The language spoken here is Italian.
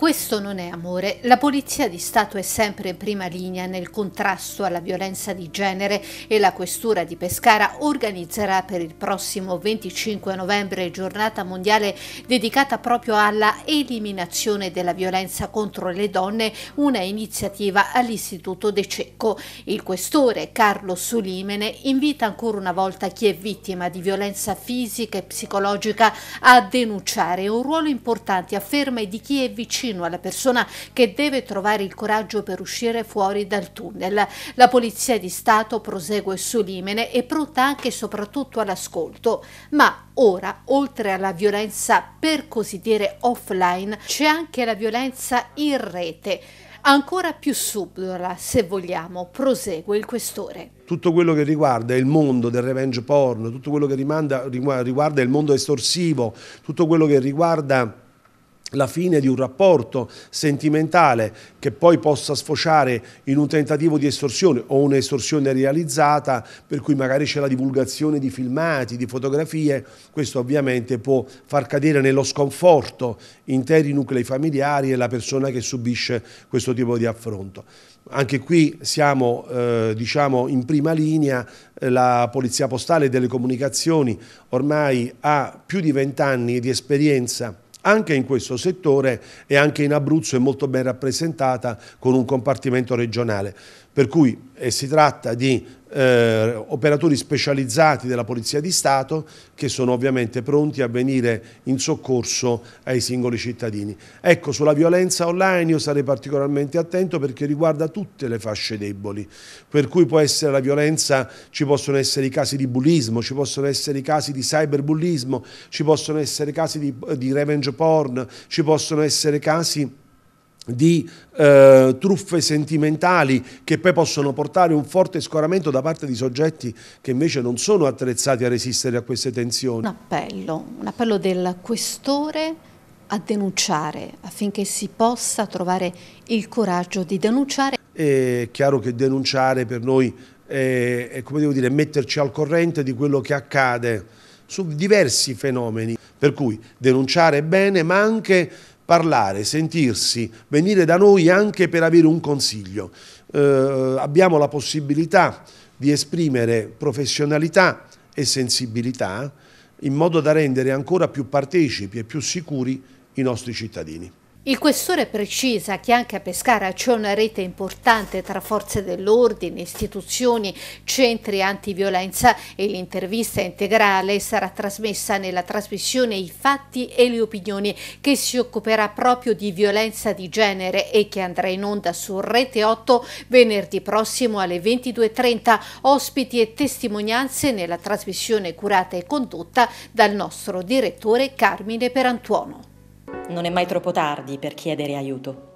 Questo non è amore. La Polizia di Stato è sempre in prima linea nel contrasto alla violenza di genere e la Questura di Pescara organizzerà per il prossimo 25 novembre giornata mondiale dedicata proprio alla eliminazione della violenza contro le donne, una iniziativa all'Istituto De Cecco. Il questore Carlo Sulimene invita ancora una volta chi è vittima di violenza fisica e psicologica a denunciare un ruolo importante, afferma, di chi è vicino vicino alla persona che deve trovare il coraggio per uscire fuori dal tunnel. La Polizia di Stato prosegue su Limene e pronta anche e soprattutto all'ascolto, ma ora, oltre alla violenza per così dire offline, c'è anche la violenza in rete. Ancora più subdola, se vogliamo, prosegue il questore. Tutto quello che riguarda il mondo del revenge porn, tutto quello che rimanda, riguarda il mondo estorsivo, tutto quello che riguarda la fine di un rapporto sentimentale che poi possa sfociare in un tentativo di estorsione o un'estorsione realizzata per cui magari c'è la divulgazione di filmati, di fotografie, questo ovviamente può far cadere nello sconforto interi nuclei familiari e la persona che subisce questo tipo di affronto. Anche qui siamo eh, diciamo in prima linea, eh, la Polizia Postale e delle Comunicazioni ormai ha più di vent'anni di esperienza anche in questo settore e anche in Abruzzo è molto ben rappresentata con un compartimento regionale, per cui e si tratta di eh, operatori specializzati della Polizia di Stato che sono ovviamente pronti a venire in soccorso ai singoli cittadini. Ecco, sulla violenza online io sarei particolarmente attento perché riguarda tutte le fasce deboli, per cui può essere la violenza, ci possono essere i casi di bullismo, ci possono essere i casi di cyberbullismo, ci possono essere casi di, di revenge porn, ci possono essere casi di eh, truffe sentimentali che poi possono portare un forte scoramento da parte di soggetti che invece non sono attrezzati a resistere a queste tensioni. Un appello, un appello del questore a denunciare affinché si possa trovare il coraggio di denunciare. È chiaro che denunciare per noi è, è come devo dire, metterci al corrente di quello che accade su diversi fenomeni, per cui denunciare bene ma anche parlare, sentirsi, venire da noi anche per avere un consiglio. Eh, abbiamo la possibilità di esprimere professionalità e sensibilità in modo da rendere ancora più partecipi e più sicuri i nostri cittadini. Il questore precisa che anche a Pescara c'è una rete importante tra forze dell'ordine, istituzioni, centri antiviolenza e l'intervista integrale sarà trasmessa nella trasmissione I fatti e le opinioni che si occuperà proprio di violenza di genere e che andrà in onda su Rete 8 venerdì prossimo alle 22.30, ospiti e testimonianze nella trasmissione curata e condotta dal nostro direttore Carmine Perantuono non è mai troppo tardi per chiedere aiuto.